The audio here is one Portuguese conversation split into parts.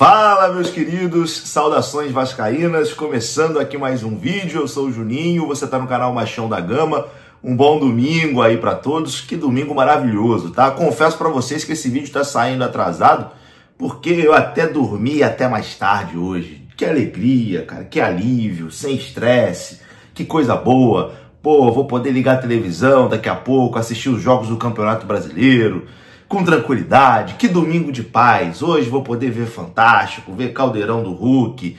Fala, meus queridos, saudações vascaínas, começando aqui mais um vídeo. Eu sou o Juninho, você está no canal Machão da Gama. Um bom domingo aí para todos, que domingo maravilhoso, tá? Confesso para vocês que esse vídeo está saindo atrasado, porque eu até dormi até mais tarde hoje. Que alegria, cara, que alívio, sem estresse, que coisa boa. Pô, vou poder ligar a televisão daqui a pouco, assistir os jogos do Campeonato Brasileiro com tranquilidade. Que domingo de paz. Hoje vou poder ver Fantástico, ver Caldeirão do Hulk.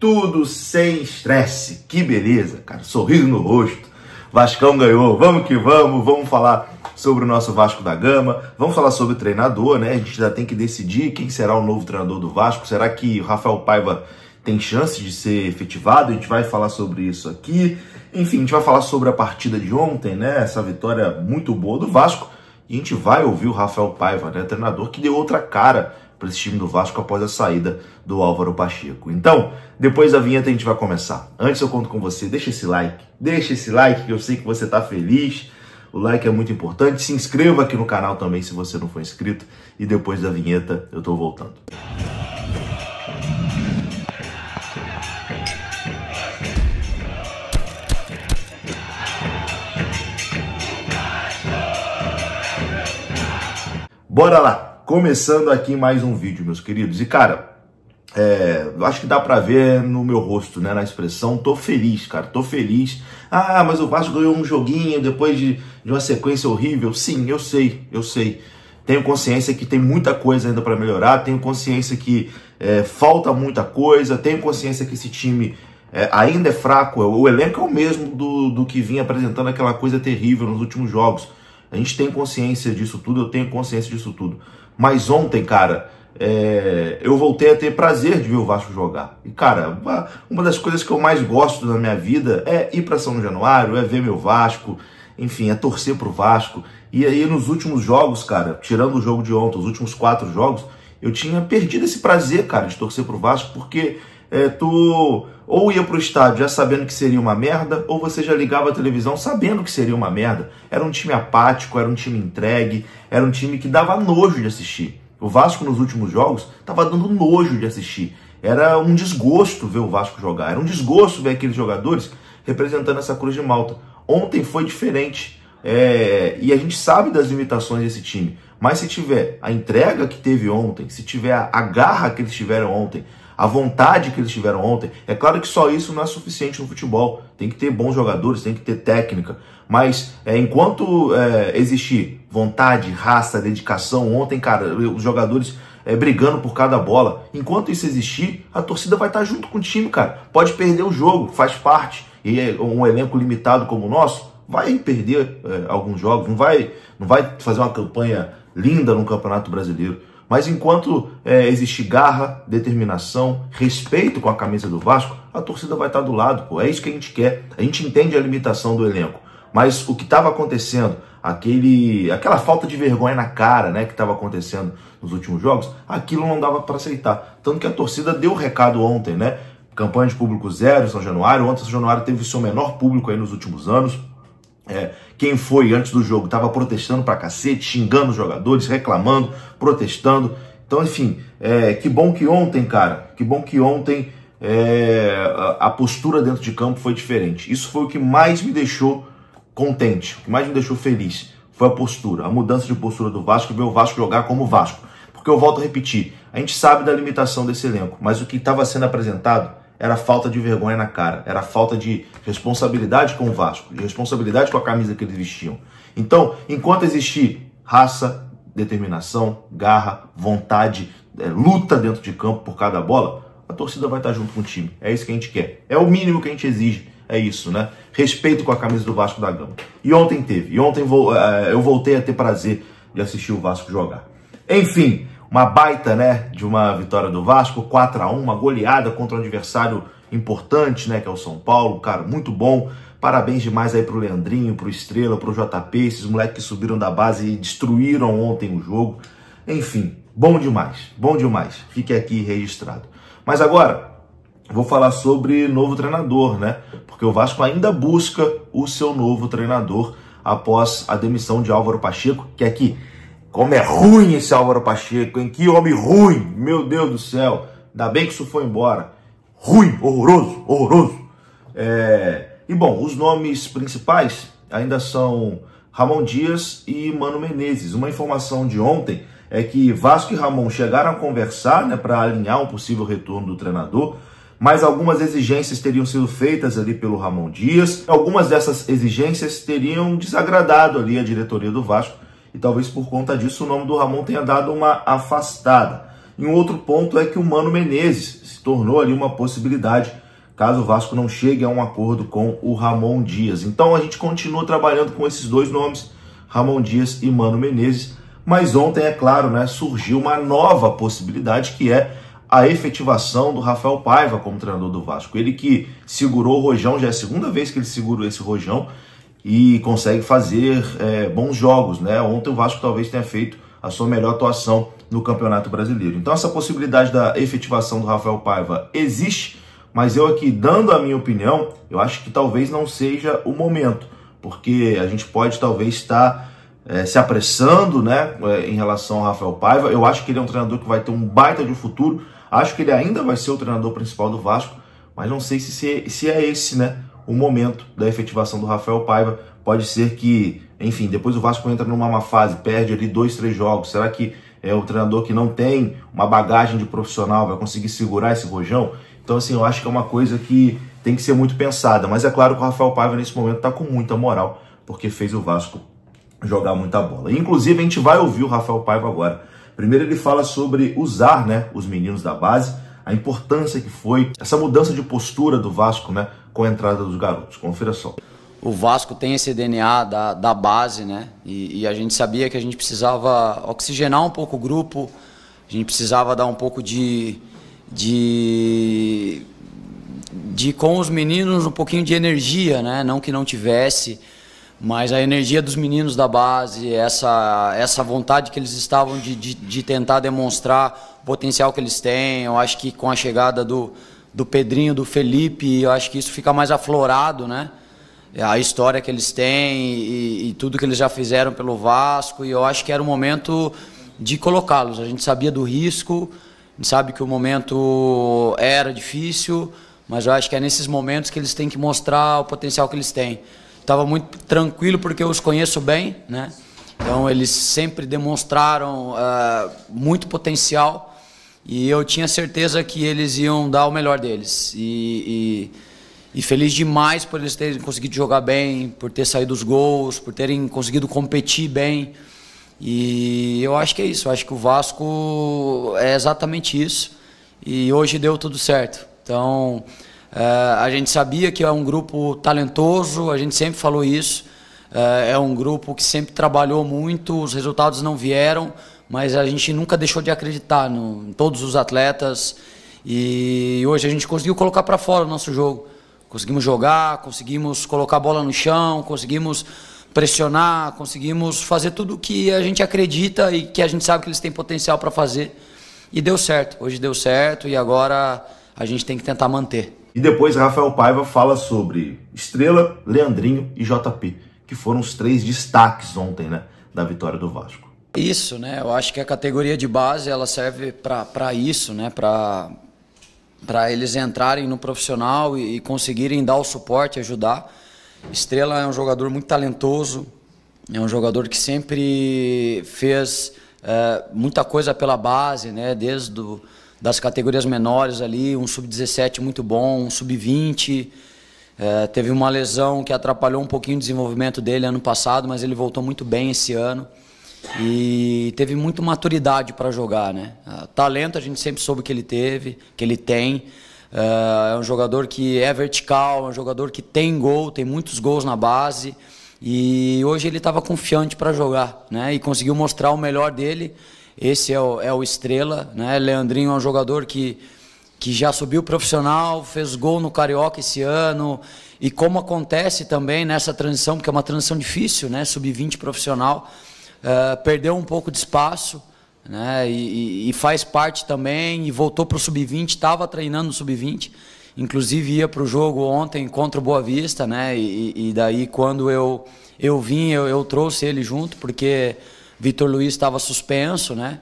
Tudo sem estresse. Que beleza, cara. Sorriso no rosto. Vascão ganhou. Vamos que vamos. Vamos falar sobre o nosso Vasco da Gama. Vamos falar sobre o treinador, né? A gente já tem que decidir quem será o novo treinador do Vasco. Será que o Rafael Paiva tem chance de ser efetivado? A gente vai falar sobre isso aqui. Enfim, a gente vai falar sobre a partida de ontem, né? Essa vitória muito boa do Vasco e a gente vai ouvir o Rafael Paiva, né, treinador que deu outra cara para esse time do Vasco após a saída do Álvaro Pacheco. Então, depois da vinheta a gente vai começar. Antes eu conto com você, deixa esse like, deixa esse like que eu sei que você está feliz. O like é muito importante. Se inscreva aqui no canal também se você não for inscrito. E depois da vinheta eu estou voltando. Bora lá, começando aqui mais um vídeo, meus queridos. E cara, é, acho que dá pra ver no meu rosto, né, na expressão, tô feliz, cara, tô feliz. Ah, mas o Vasco ganhou um joguinho depois de, de uma sequência horrível. Sim, eu sei, eu sei. Tenho consciência que tem muita coisa ainda para melhorar, tenho consciência que é, falta muita coisa, tenho consciência que esse time é, ainda é fraco. O elenco é o mesmo do, do que vinha apresentando aquela coisa terrível nos últimos jogos. A gente tem consciência disso tudo, eu tenho consciência disso tudo. Mas ontem, cara, é, eu voltei a ter prazer de ver o Vasco jogar. E, cara, uma, uma das coisas que eu mais gosto na minha vida é ir para São Januário, é ver meu Vasco, enfim, é torcer pro Vasco. E aí, nos últimos jogos, cara, tirando o jogo de ontem, os últimos quatro jogos, eu tinha perdido esse prazer, cara, de torcer pro Vasco, porque é, tu ou ia para o estádio já sabendo que seria uma merda, ou você já ligava a televisão sabendo que seria uma merda. Era um time apático, era um time entregue, era um time que dava nojo de assistir. O Vasco nos últimos jogos estava dando nojo de assistir. Era um desgosto ver o Vasco jogar, era um desgosto ver aqueles jogadores representando essa Cruz de Malta. Ontem foi diferente. É, e a gente sabe das limitações desse time. Mas se tiver a entrega que teve ontem, se tiver a garra que eles tiveram ontem, a vontade que eles tiveram ontem. É claro que só isso não é suficiente no futebol. Tem que ter bons jogadores, tem que ter técnica. Mas é, enquanto é, existir vontade, raça, dedicação, ontem, cara, os jogadores é, brigando por cada bola, enquanto isso existir, a torcida vai estar junto com o time, cara. Pode perder o jogo, faz parte. E é, um elenco limitado como o nosso vai perder é, alguns jogos, não vai, não vai fazer uma campanha linda no Campeonato Brasileiro. Mas enquanto é, existe garra, determinação, respeito com a camisa do Vasco, a torcida vai estar do lado, pô. É isso que a gente quer. A gente entende a limitação do elenco. Mas o que estava acontecendo, aquele, aquela falta de vergonha na cara, né, que estava acontecendo nos últimos jogos, aquilo não dava para aceitar. Tanto que a torcida deu o recado ontem, né? Campanha de público zero em São Januário. Ontem São Januário teve o seu menor público aí nos últimos anos. É, quem foi antes do jogo estava protestando pra cacete, xingando os jogadores, reclamando, protestando. Então, enfim, é, que bom que ontem, cara, que bom que ontem é, a, a postura dentro de campo foi diferente. Isso foi o que mais me deixou contente, o que mais me deixou feliz foi a postura, a mudança de postura do Vasco, ver o Vasco jogar como Vasco. Porque eu volto a repetir, a gente sabe da limitação desse elenco, mas o que estava sendo apresentado era falta de vergonha na cara, era falta de responsabilidade com o Vasco, de responsabilidade com a camisa que eles vestiam. Então, enquanto existir raça, determinação, garra, vontade, é, luta dentro de campo por cada bola, a torcida vai estar junto com o time. É isso que a gente quer. É o mínimo que a gente exige. É isso, né? Respeito com a camisa do Vasco da Gama. E ontem teve. E ontem é, eu voltei a ter prazer de assistir o Vasco jogar. Enfim, uma baita, né, de uma vitória do Vasco, 4 a 1, uma goleada contra um adversário importante, né, que é o São Paulo, cara, muito bom. Parabéns demais aí pro Leandrinho, pro Estrela, pro JP, esses moleques que subiram da base e destruíram ontem o jogo. Enfim, bom demais, bom demais. Fique aqui registrado. Mas agora, vou falar sobre novo treinador, né? Porque o Vasco ainda busca o seu novo treinador após a demissão de Álvaro Pacheco, que aqui como é ruim esse Álvaro Pacheco, hein? Que homem ruim! Meu Deus do céu! Ainda bem que isso foi embora. Ruim, horroroso, horroroso. É... E bom, os nomes principais ainda são Ramon Dias e Mano Menezes. Uma informação de ontem é que Vasco e Ramon chegaram a conversar né, para alinhar um possível retorno do treinador, mas algumas exigências teriam sido feitas ali pelo Ramon Dias. Algumas dessas exigências teriam desagradado ali a diretoria do Vasco e talvez por conta disso o nome do Ramon tenha dado uma afastada. E um outro ponto é que o Mano Menezes se tornou ali uma possibilidade caso o Vasco não chegue a um acordo com o Ramon Dias. Então a gente continua trabalhando com esses dois nomes, Ramon Dias e Mano Menezes. Mas ontem, é claro, né, surgiu uma nova possibilidade que é a efetivação do Rafael Paiva como treinador do Vasco. Ele que segurou o Rojão, já é a segunda vez que ele segurou esse Rojão, e consegue fazer é, bons jogos. Né? Ontem o Vasco talvez tenha feito a sua melhor atuação no Campeonato Brasileiro. Então essa possibilidade da efetivação do Rafael Paiva existe, mas eu aqui dando a minha opinião, eu acho que talvez não seja o momento, porque a gente pode talvez estar é, se apressando né, é, em relação ao Rafael Paiva. Eu acho que ele é um treinador que vai ter um baita de futuro. Acho que ele ainda vai ser o treinador principal do Vasco, mas não sei se, se é esse, né? o momento da efetivação do Rafael Paiva. Pode ser que, enfim, depois o Vasco entra numa fase, perde ali dois, três jogos. Será que é o treinador que não tem uma bagagem de profissional vai conseguir segurar esse rojão? Então, assim, eu acho que é uma coisa que tem que ser muito pensada. Mas é claro que o Rafael Paiva, nesse momento, está com muita moral, porque fez o Vasco jogar muita bola. inclusive, a gente vai ouvir o Rafael Paiva agora. Primeiro, ele fala sobre usar né, os meninos da base, a importância que foi essa mudança de postura do Vasco, né? com a entrada dos garotos. Confira só. O Vasco tem esse DNA da, da base, né? E, e a gente sabia que a gente precisava oxigenar um pouco o grupo, a gente precisava dar um pouco de. de de com os meninos um pouquinho de energia, né? Não que não tivesse, mas a energia dos meninos da base, essa, essa vontade que eles estavam de, de, de tentar demonstrar o potencial que eles têm. Eu acho que com a chegada do, do Pedrinho, do Felipe, eu acho que isso fica mais aflorado, né? A história que eles têm e, e tudo que eles já fizeram pelo Vasco, e eu acho que era o momento de colocá-los. A gente sabia do risco, a gente sabe que o momento era difícil, mas eu acho que é nesses momentos que eles têm que mostrar o potencial que eles têm. Estava muito tranquilo porque eu os conheço bem, né? Então eles sempre demonstraram uh, muito potencial e eu tinha certeza que eles iam dar o melhor deles. E, e, e feliz demais por eles terem conseguido jogar bem, por ter saído os gols, por terem conseguido competir bem. E eu acho que é isso. Eu acho que o Vasco é exatamente isso. E hoje deu tudo certo. Então, é, a gente sabia que é um grupo talentoso, a gente sempre falou isso. É, é um grupo que sempre trabalhou muito, os resultados não vieram, mas a gente nunca deixou de acreditar no, em todos os atletas e hoje a gente conseguiu colocar para fora o nosso jogo. Conseguimos jogar, conseguimos colocar a bola no chão, conseguimos pressionar, conseguimos fazer tudo que a gente acredita e que a gente sabe que eles têm potencial para fazer. E deu certo. Hoje deu certo e agora a gente tem que tentar manter. E depois Rafael Paiva fala sobre Estrela, Leandrinho e JP, que foram os três destaques ontem, né, da vitória do Vasco. Isso, né? Eu acho que a categoria de base ela serve para isso, né? Para eles entrarem no profissional e, e conseguirem dar o suporte, ajudar. Estrela é um jogador muito talentoso, é um jogador que sempre fez é, muita coisa pela base, né? Desde do, das categorias menores ali, um sub-17 muito bom, um sub-20. É, teve uma lesão que atrapalhou um pouquinho o desenvolvimento dele ano passado, mas ele voltou muito bem esse ano e teve muito maturidade para jogar, né? Ah, talento a gente sempre soube que ele teve, que ele tem. Ah, é um jogador que é vertical, é um jogador que tem gol, tem muitos gols na base. E hoje ele estava confiante para jogar, né? E conseguiu mostrar o melhor dele. Esse é o, é o estrela, né? Leandrinho é um jogador que que já subiu profissional, fez gol no Carioca esse ano. E como acontece também nessa transição, porque é uma transição difícil, né? Sub-20 profissional. Ah, perdeu um pouco de espaço, né? E, e faz parte também, e voltou para o sub-20, estava treinando no sub-20. Inclusive ia para o jogo ontem contra o Boa Vista, né? E, e daí quando eu, eu vim, eu, eu trouxe ele junto, porque Vitor Luiz estava suspenso, né?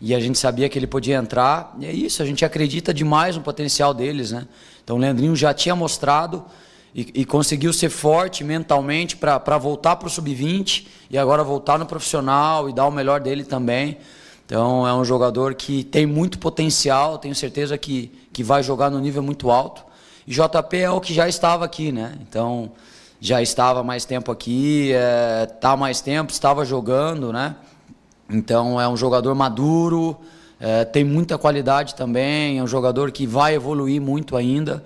E a gente sabia que ele podia entrar. E é isso, a gente acredita demais no potencial deles, né? Então o Leandrinho já tinha mostrado e, e, conseguiu ser forte mentalmente para voltar para o sub-20 e agora voltar no profissional e dar o melhor dele também. Então é um jogador que tem muito potencial, tenho certeza que, que vai jogar no nível muito alto. E JP é o que já estava aqui, né? Então já estava mais tempo aqui, é, tá mais tempo, estava jogando, né? Então é um jogador maduro, é, tem muita qualidade também, é um jogador que vai evoluir muito ainda.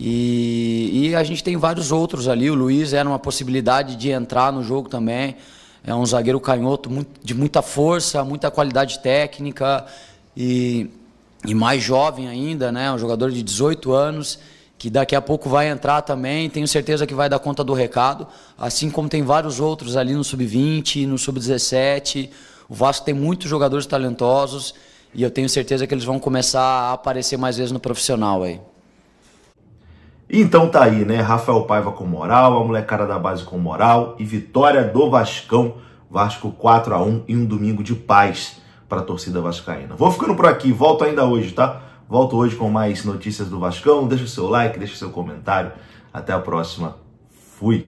E, e, a gente tem vários outros ali. O Luiz era uma possibilidade de entrar no jogo também. É um zagueiro canhoto de muita força, muita qualidade técnica e, e mais jovem ainda, né? Um jogador de 18 anos que daqui a pouco vai entrar também. Tenho certeza que vai dar conta do recado, assim como tem vários outros ali no sub-20, no sub-17. O Vasco tem muitos jogadores talentosos e eu tenho certeza que eles vão começar a aparecer mais vezes no profissional aí. Então tá aí, né? Rafael Paiva com moral, a molecada da base com moral e vitória do Vascão. Vasco 4 a 1 e um domingo de paz para a torcida vascaína. Vou ficando por aqui, volto ainda hoje, tá? Volto hoje com mais notícias do Vascão. Deixa o seu like, deixa o seu comentário. Até a próxima. Fui.